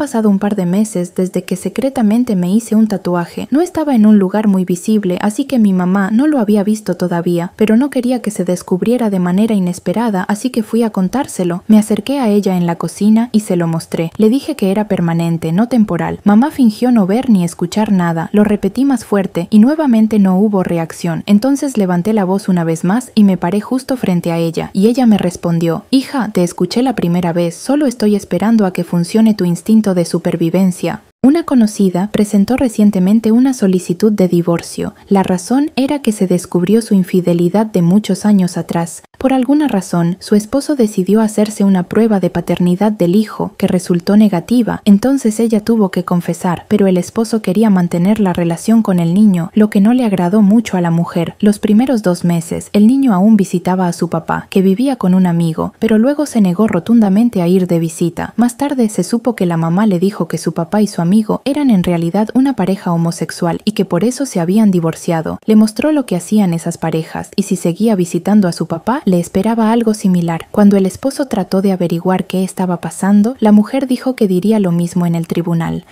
pasado un par de meses desde que secretamente me hice un tatuaje. No estaba en un lugar muy visible, así que mi mamá no lo había visto todavía, pero no quería que se descubriera de manera inesperada, así que fui a contárselo. Me acerqué a ella en la cocina y se lo mostré. Le dije que era permanente, no temporal. Mamá fingió no ver ni escuchar nada. Lo repetí más fuerte y nuevamente no hubo reacción. Entonces levanté la voz una vez más y me paré justo frente a ella, y ella me respondió, Hija, te escuché la primera vez, solo estoy esperando a que funcione tu instinto de supervivencia. Una conocida presentó recientemente una solicitud de divorcio. La razón era que se descubrió su infidelidad de muchos años atrás, por alguna razón, su esposo decidió hacerse una prueba de paternidad del hijo, que resultó negativa, entonces ella tuvo que confesar, pero el esposo quería mantener la relación con el niño, lo que no le agradó mucho a la mujer. Los primeros dos meses, el niño aún visitaba a su papá, que vivía con un amigo, pero luego se negó rotundamente a ir de visita. Más tarde se supo que la mamá le dijo que su papá y su amigo eran en realidad una pareja homosexual y que por eso se habían divorciado. Le mostró lo que hacían esas parejas, y si seguía visitando a su papá, le esperaba algo similar. Cuando el esposo trató de averiguar qué estaba pasando, la mujer dijo que diría lo mismo en el tribunal.